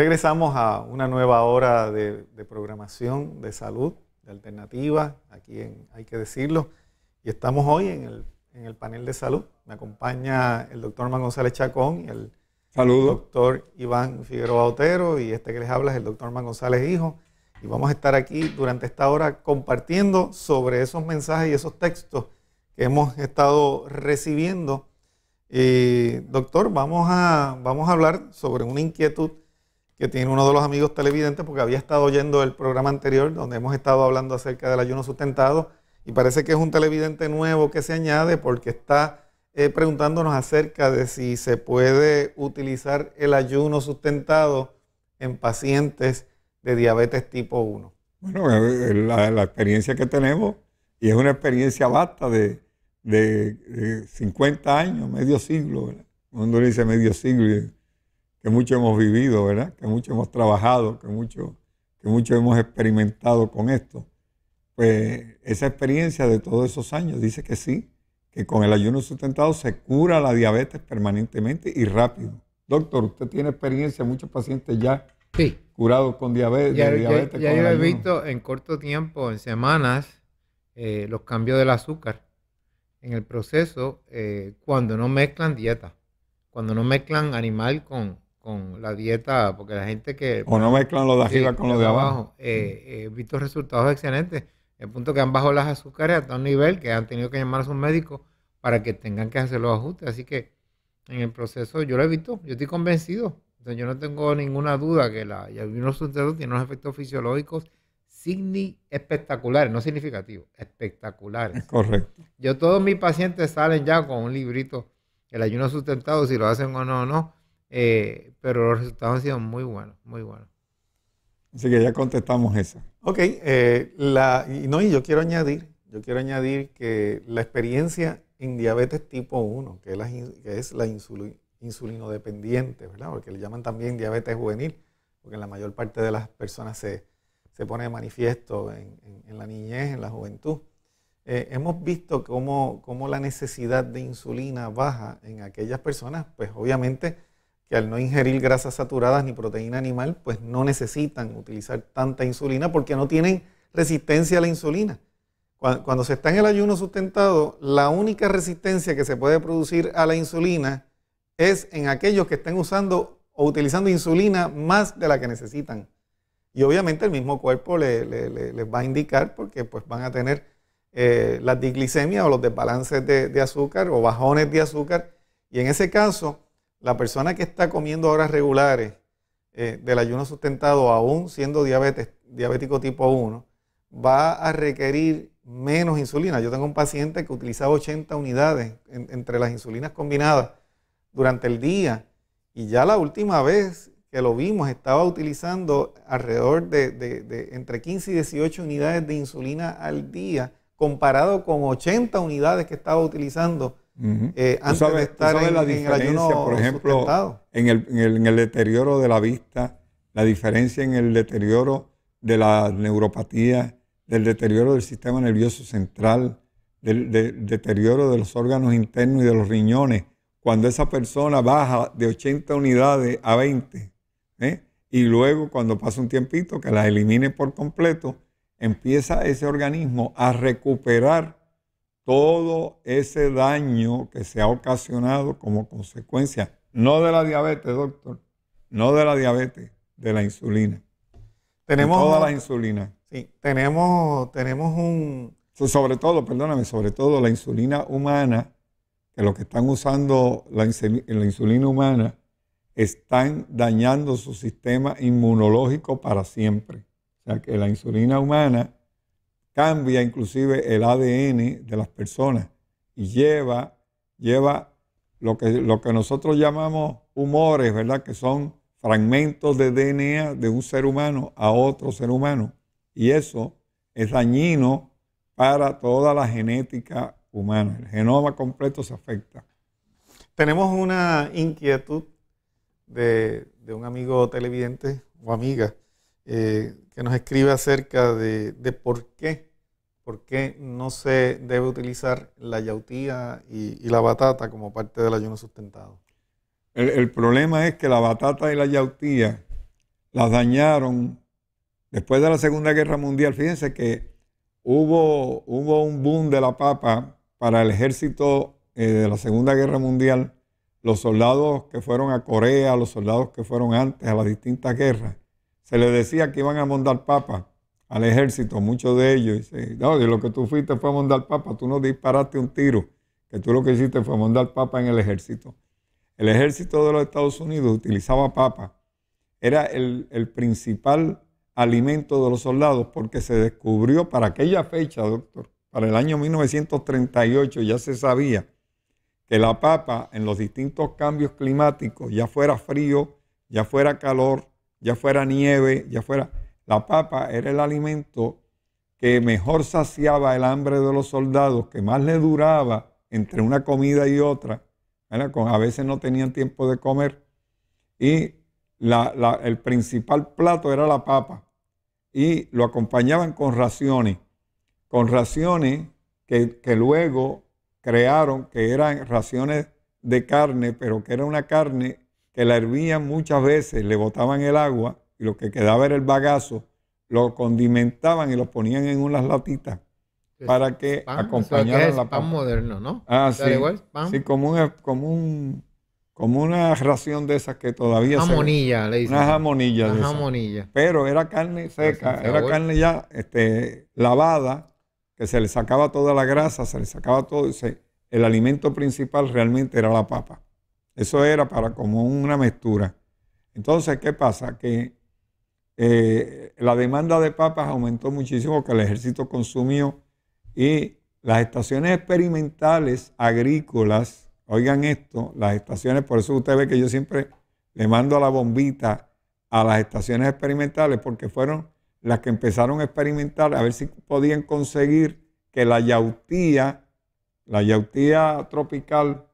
Regresamos a una nueva hora de, programación de salud, de alternativa, aquí hay que decirlo, y estamos hoy en el, panel de salud. Me acompaña el doctor Man González Chacón y el doctor Iván Figueroa Otero, y este que les habla es el doctor Man González Hijo, y vamos a estar aquí durante esta hora compartiendo sobre esos mensajes y esos textos que hemos estado recibiendo. doctor, vamos a hablar sobre una inquietud que tiene uno de los amigos televidentes, porque había estado oyendo el programa anterior donde hemos estado hablando acerca del ayuno sustentado, y parece que es un televidente nuevo que se añade porque está eh, preguntándonos acerca de si se puede utilizar el ayuno sustentado en pacientes de diabetes tipo 1. Bueno, la, la experiencia que tenemos, y es una experiencia vasta de, de, 50 años, medio siglo, cuando dice medio siglo, que mucho hemos vivido, ¿verdad? Que mucho hemos trabajado, que mucho, que hemos experimentado con esto. Pues esa experiencia de todos esos años dice que sí, que con el ayuno sustentado se cura la diabetes permanentemente y rápido. Doctor, usted tiene experiencia, muchos pacientes ya curados con diabetes. yo he visto en corto tiempo, en semanas, eh, los cambios del azúcar en el proceso eh, cuando no mezclan dieta, cuando no mezclan animal con, con la dieta, porque la gente que... O no mezclan lo de arriba con lo de abajo. Eh, eh, he visto resultados excelentes. El punto que han bajado las azúcares a un nivel que han tenido que llamar a sus médicos para que tengan que hacer los ajustes. Así que en el proceso yo lo he visto, yo estoy convencido. Entonces, yo no tengo ninguna duda que la ayuno sustentado tiene unos efectos fisiológicos signi espectaculares, no significativos, espectaculares. Correcto. Yo todos mis pacientes salen ya con un librito, el ayuno sustentado, si lo hacen o no o no eh, pero los resultados han sido muy buenos, muy buenos. Así que ya contestamos esa. Ok, eh, la, y, no, y yo quiero añadir, yo quiero añadir que la experiencia en diabetes tipo 1, que es la, que es insulinodependiente, ¿verdad? Porque le llaman también diabetes juvenil, porque en la mayor parte de las personas se, se pone de manifiesto en, la niñez, en la juventud. Eh, hemos visto cómo, cómo, la necesidad de insulina baja en aquellas personas, pues obviamente que al no ingerir grasas saturadas ni proteína animal, pues no necesitan utilizar tanta insulina porque no tienen resistencia a la insulina. Cuando, se está en el ayuno sustentado, la única resistencia que se puede producir a la insulina es en aquellos que estén usando o utilizando insulina más de la que necesitan. Y obviamente el mismo cuerpo les va a indicar porque pues van a tener la eh, las o los desbalances de azúcar o bajones de azúcar. Y en ese caso, la persona que está comiendo horas regulares eh, del ayuno sustentado, aún siendo diabético tipo 1, va a requerir menos insulina. Yo tengo un paciente que utilizaba 80 unidades entre las insulinas combinadas durante el día y ya la última vez que lo vimos estaba utilizando alrededor de, de entre 15 y 18 unidades de insulina al día comparado con 80 unidades que estaba utilizando eh, antes de estar en, el ayuno por ejemplo, en el, deterioro de la vista, la diferencia en el deterioro de la neuropatía, del deterioro del sistema nervioso central, del, deterioro de los órganos internos y de los riñones. Cuando esa persona baja de 80 unidades a 20, ¿eh? y luego cuando pasa un tiempito que la elimine por completo, empieza ese organismo a recuperar todo ese daño que se ha ocasionado como consecuencia, no de la diabetes, doctor, no de la diabetes, de la insulina. Tenemos toda la insulina. Sí, tenemos, tenemos un... Sobre todo, perdóname, sobre todo la insulina humana, que los que están usando la la insulina humana están dañando su sistema inmunológico para siempre. O sea que la insulina humana cambia inclusive el ADN de las personas y lleva, lleva lo que, lo que nosotros llamamos humores, ¿verdad? Que son fragmentos de DNA de un ser humano a otro ser humano. Y eso es dañino para toda la genética humana. El genoma completo se afecta. Tenemos una inquietud de, de un amigo televidente o amiga eh, que nos escribe acerca de, por qué, por qué no se debe utilizar la yautía y, la batata como parte del ayuno sustentado. El, problema es que la batata y la yautía las dañaron después de la Segunda Guerra Mundial. Fíjense que hubo, hubo un boom de la papa para el ejército eh, de la Segunda Guerra Mundial los soldados que fueron a Corea, los soldados que fueron antes a las distintas guerras, se le decía que iban a mandar papa al ejército, muchos de ellos. Dice, no, lo que tú fuiste fue a mandar papa, tú no disparaste un tiro, que tú lo que hiciste fue mandar papa en el ejército. El ejército de los Estados Unidos utilizaba papa. Era el, el principal alimento de los soldados porque se descubrió para aquella fecha, doctor, para el año 1938 ya se sabía que la papa en los distintos cambios climáticos, ya fuera frío, ya fuera calor, ya fuera nieve, ya fuera... La papa era el alimento que mejor saciaba el hambre de los soldados, que más le duraba entre una comida y otra. A veces no tenían tiempo de comer. Y el principal plato era la papa. Y lo acompañaban con raciones. Con raciones que, que luego crearon, que eran raciones de carne, pero que era una carne que la hervían muchas veces, le botaban el agua y lo que quedaba era el bagazo, lo condimentaban y lo ponían en unas latitas para que acompañara la pan. moderno, ¿no? Ah, sí. como como una ración de esas que todavía una jamonilla, le dicen. Una jamonilla, jamonilla. Pero era carne seca, era carne ya este, lavada, que se le sacaba toda la grasa, se le sacaba todo, el alimento principal realmente era la papa. Eso era para como una mezcla. Entonces, ¿qué pasa? Que eh, la demanda de papas aumentó muchísimo, que el ejército consumió y las estaciones experimentales agrícolas, oigan esto, las estaciones, por eso usted ve que yo siempre le mando la bombita a las estaciones experimentales, porque fueron las que empezaron a experimentar a ver si podían conseguir que la yautía, la yautía tropical,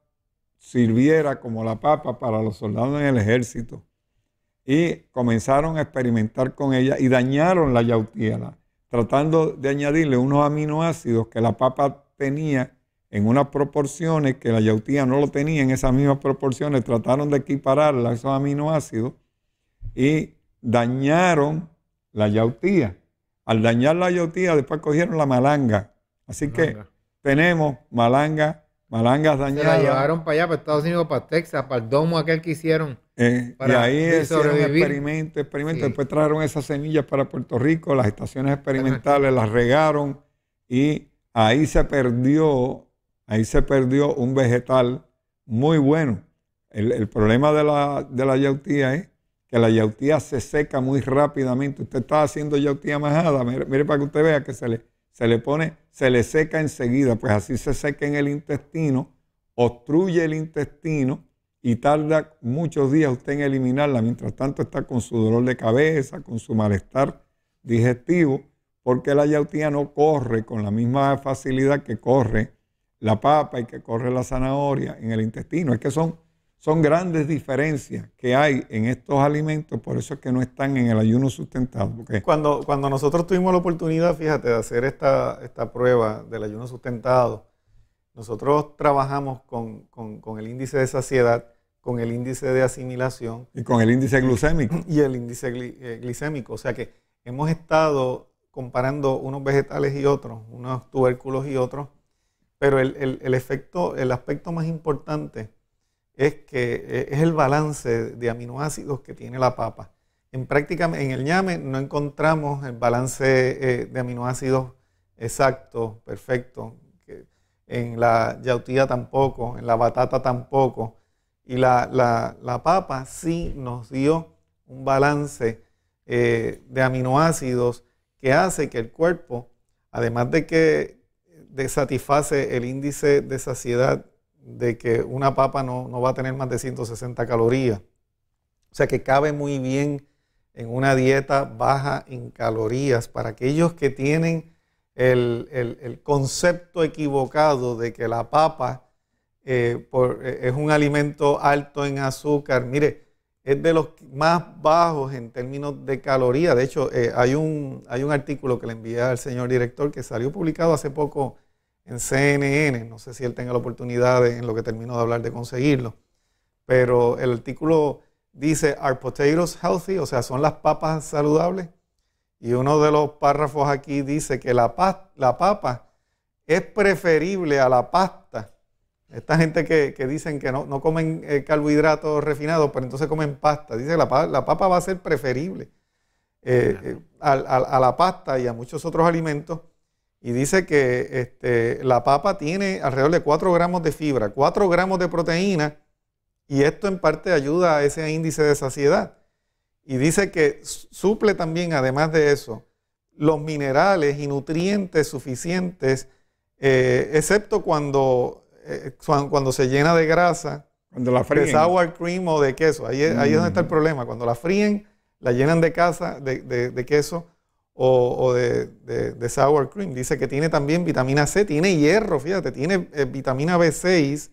sirviera como la papa para los soldados en el ejército. Y comenzaron a experimentar con ella y dañaron la yautía tratando de añadirle unos aminoácidos que la papa tenía en unas proporciones que la yautía no lo tenía en esas mismas proporciones, trataron de equiparar esos aminoácidos y dañaron la yautía. Al dañar la yautía, después cogieron la malanga. Así que tenemos malanga Malangas dañadas. Se la llevaron para allá, para Estados Unidos, para Texas, para el domo aquel que hicieron. Eh, y ahí hicieron experimento, experimento. Después trajeron esas semillas para Puerto Rico, las estaciones experimentales, las regaron y ahí se perdió, ahí se perdió un vegetal muy bueno. El, problema de la, yautía es que la yautía se seca muy rápidamente. Usted está haciendo yautía majada, mire para que usted vea que se le se le pone, se le seca enseguida, pues así se seca en el intestino, obstruye el intestino y tarda muchos días usted en eliminarla. Mientras tanto está con su dolor de cabeza, con su malestar digestivo, porque la yautía no corre con la misma facilidad que corre la papa y que corre la zanahoria en el intestino. Es que son son grandes diferencias que hay en estos alimentos, por eso es que no están en el ayuno sustentado. Porque cuando, cuando nosotros tuvimos la oportunidad, fíjate, de hacer esta, esta prueba del ayuno sustentado, nosotros trabajamos con, el índice de saciedad, con el índice de asimilación. Y con el índice glucémico. Y el índice eh, glicémico. O sea que hemos estado comparando unos vegetales y otros, unos tubérculos y otros, pero el efecto, el aspecto más importante es que eh, es el balance de aminoácidos que tiene la papa. En práctica en el ñame no encontramos el balance eh, de aminoácidos exacto, perfecto. En la yautía tampoco, en la batata tampoco. Y la, papa sí nos dio un balance eh, de aminoácidos que hace que el cuerpo, además de que satisface el índice de saciedad de que una papa no, va a tener más de 160 calorías. O sea que cabe muy bien en una dieta baja en calorías para aquellos que tienen el, concepto equivocado de que la papa eh, eh, es un alimento alto en azúcar. Mire, es de los más bajos en términos de calorías. De hecho, eh, hay, un, hay un artículo que le envié al señor director que salió publicado hace poco en CNN, no sé si él tenga la oportunidad en lo que termino de hablar de conseguirlo, pero el artículo dice, ¿Are potatoes healthy? O sea, ¿son las papas saludables? Y uno de los párrafos aquí dice que la, papa es preferible a la pasta. Esta gente que, que dicen que no, no comen eh, carbohidratos refinados, pero entonces comen pasta. Dice que la, papa va a ser preferible eh, eh, a la pasta y a muchos otros alimentos y dice que este, la papa tiene alrededor de 4 gramos de fibra, 4 gramos de proteína, y esto en parte ayuda a ese índice de saciedad. Y dice que suple también, además de eso, los minerales y nutrientes suficientes, eh, excepto cuando, eh, cuando se llena de grasa, cuando la fríen. de sour cream o de queso. Ahí, ahí es donde está el mm. problema. Cuando la fríen, la llenan de, casa, de queso o, de, sour cream. Dice que tiene también vitamina C, tiene hierro, fíjate, tiene eh, vitamina B6.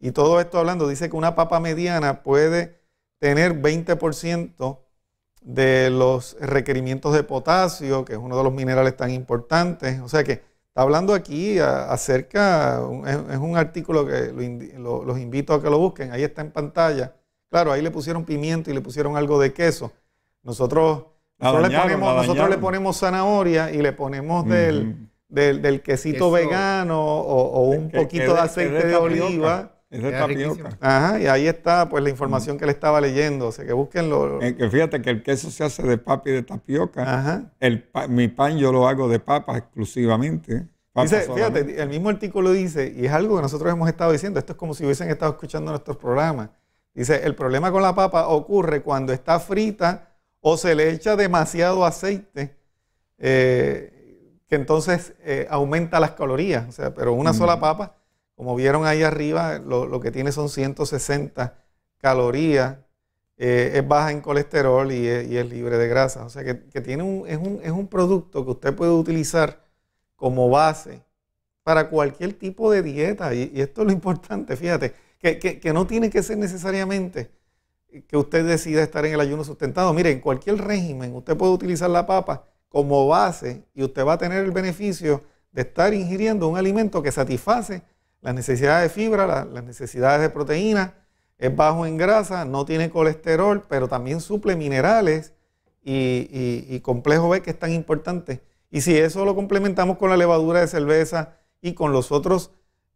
Y todo esto hablando, dice que una papa mediana puede tener 20% de los requerimientos de potasio, que es uno de los minerales tan importantes. O sea que está hablando aquí acerca, es un artículo que los invito a que lo busquen, ahí está en pantalla. Claro, ahí le pusieron pimiento y le pusieron algo de queso. Nosotros nosotros, le, ponemos, zanahoria y le ponemos del, del, quesito vegano o, un poquito de aceite de, oliva. Es de tapioca. Ajá, y ahí está pues la información que le estaba leyendo. O sea, que búsquenlo. que fíjate que el queso se hace de papa y de tapioca. Ajá. El, mi pan yo lo hago de papa exclusivamente. dice, fíjate, el mismo artículo dice, y es algo que nosotros hemos estado diciendo, esto es como si hubiesen estado escuchando nuestros programas. Dice, el problema con la papa ocurre cuando está frita o se le echa demasiado aceite, eh, que entonces eh, aumenta las calorías. O sea, pero una mm. sola papa, como vieron ahí arriba, lo, que tiene son 160 calorías, eh, es baja en colesterol y es, libre de grasa. O sea, que, tiene un, es, un, producto que usted puede utilizar como base para cualquier tipo de dieta. Y, esto es lo importante, fíjate, que, que no tiene que ser necesariamente que usted decida estar en el ayuno sustentado. Mire, en cualquier régimen usted puede utilizar la papa como base y usted va a tener el beneficio de estar ingiriendo un alimento que satisface las necesidades de fibra, las, necesidades de proteína, es bajo en grasa, no tiene colesterol, pero también suple minerales y, y complejo B que es tan importante. Y si eso lo complementamos con la levadura de cerveza y con los otros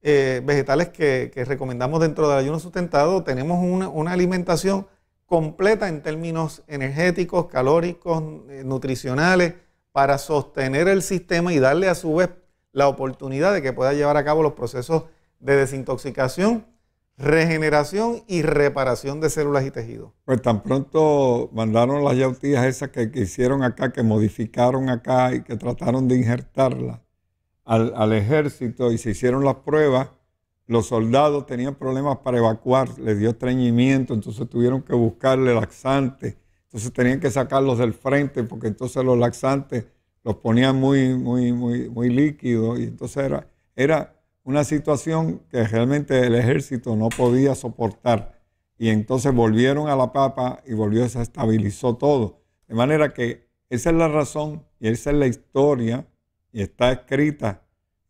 eh, vegetales que, recomendamos dentro del ayuno sustentado, tenemos una, alimentación completa en términos energéticos, calóricos, eh, nutricionales, para sostener el sistema y darle a su vez la oportunidad de que pueda llevar a cabo los procesos de desintoxicación, regeneración y reparación de células y tejidos. Pues tan pronto mandaron las yautías esas que, que hicieron acá, que modificaron acá y que trataron de injertarlas al, ejército y se hicieron las pruebas, los soldados tenían problemas para evacuar, les dio estreñimiento, entonces tuvieron que buscarle laxantes, entonces tenían que sacarlos del frente porque entonces los laxantes los ponían muy, muy, muy, muy líquidos y entonces era, era una situación que realmente el ejército no podía soportar y entonces volvieron a la papa y volvió, se estabilizó todo. De manera que esa es la razón y esa es la historia y está escrita,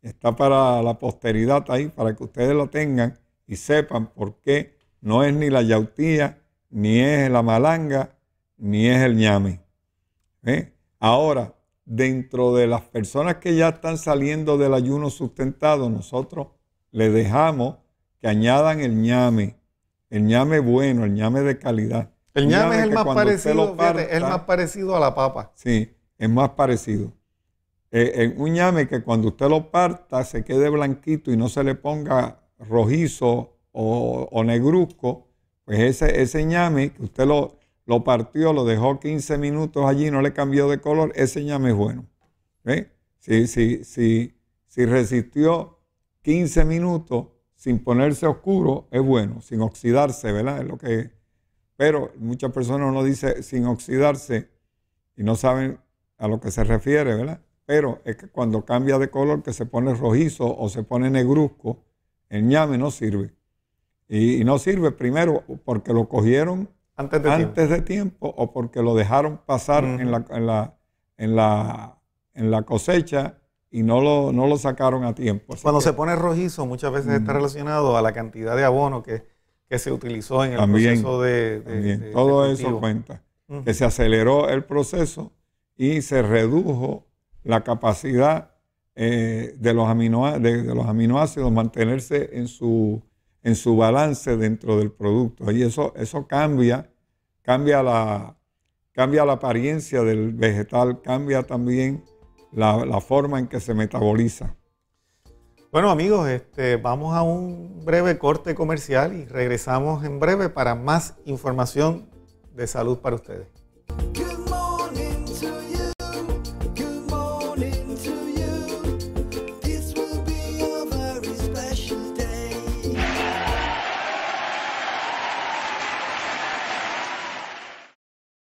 está para la posteridad ahí, para que ustedes lo tengan y sepan por qué no es ni la yautía, ni es la malanga, ni es el ñame. ¿eh? Ahora, dentro de las personas que ya están saliendo del ayuno sustentado, nosotros le dejamos que añadan el ñame, el ñame bueno, el ñame de calidad. El ñame, el parecido, es el más parecido a la papa. Sí, es más parecido. Eh, un ñame que cuando usted lo parta se quede blanquito y no se le ponga rojizo o, negruzco, pues ese, ese ñame que usted lo, lo, partió, lo dejó 15 minutos allí, no le cambió de color, ese ñame es bueno. ¿eh? Si, si, si, resistió 15 minutos sin ponerse oscuro, es bueno, sin oxidarse, ¿verdad? Es lo que Pero muchas personas no dicen sin oxidarse y no saben a lo que se refiere, ¿verdad? pero es que cuando cambia de color, que se pone rojizo o se pone negruzco, el ñame no sirve. Y, no sirve primero porque lo cogieron antes de, tiempo. o porque lo dejaron pasar en, la, cosecha y no lo, no lo sacaron a tiempo. Cuando se pone rojizo muchas veces está relacionado a la cantidad de abono que, que se utilizó en el proceso de... Todo eso cuenta. Que se aceleró el proceso y se redujo la capacidad eh, de, los los aminoácidos mantenerse en su, en su balance dentro del producto. Y eso, eso cambia, cambia la, cambia la apariencia del vegetal, cambia también la, forma en que se metaboliza. Bueno amigos, este, vamos a un breve corte comercial y regresamos en breve para más información de salud para ustedes.